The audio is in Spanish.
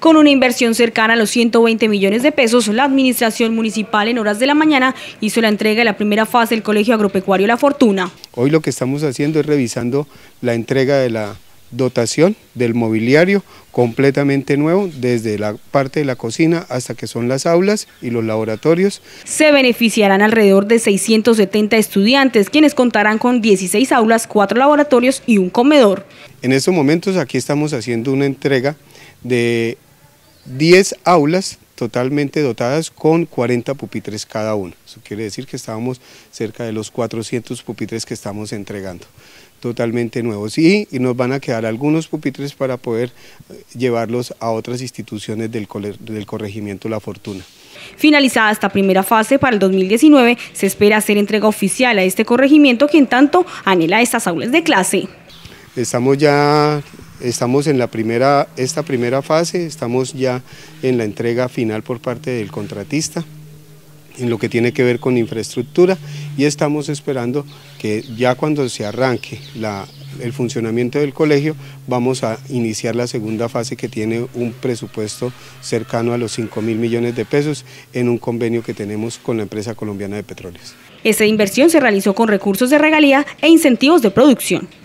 Con una inversión cercana a los 120 millones de pesos, la administración municipal en horas de la mañana hizo la entrega de la primera fase del Colegio Agropecuario La Fortuna. Hoy lo que estamos haciendo es revisando la entrega de la dotación del mobiliario completamente nuevo, desde la parte de la cocina hasta que son las aulas y los laboratorios. Se beneficiarán alrededor de 670 estudiantes, quienes contarán con 16 aulas, 4 laboratorios y un comedor. En estos momentos aquí estamos haciendo una entrega de 10 aulas totalmente dotadas con 40 pupitres cada uno. Eso quiere decir que estábamos cerca de los 400 pupitres que estamos entregando totalmente nuevos y, y, nos van a quedar algunos pupitres para poder eh, llevarlos a otras instituciones del, del corregimiento La Fortuna. Finalizada esta primera fase para el 2019, se espera hacer entrega oficial a este corregimiento que en tanto anhela estas aulas de clase. Estamos ya Estamos en la primera, esta primera fase, estamos ya en la entrega final por parte del contratista en lo que tiene que ver con infraestructura y estamos esperando que ya cuando se arranque el funcionamiento del colegio, vamos a iniciar la segunda fase que tiene un presupuesto cercano a los 5 mil millones de pesos en un convenio que tenemos con la empresa colombiana de petróleos. Esa inversión se realizó con recursos de regalía e incentivos de producción.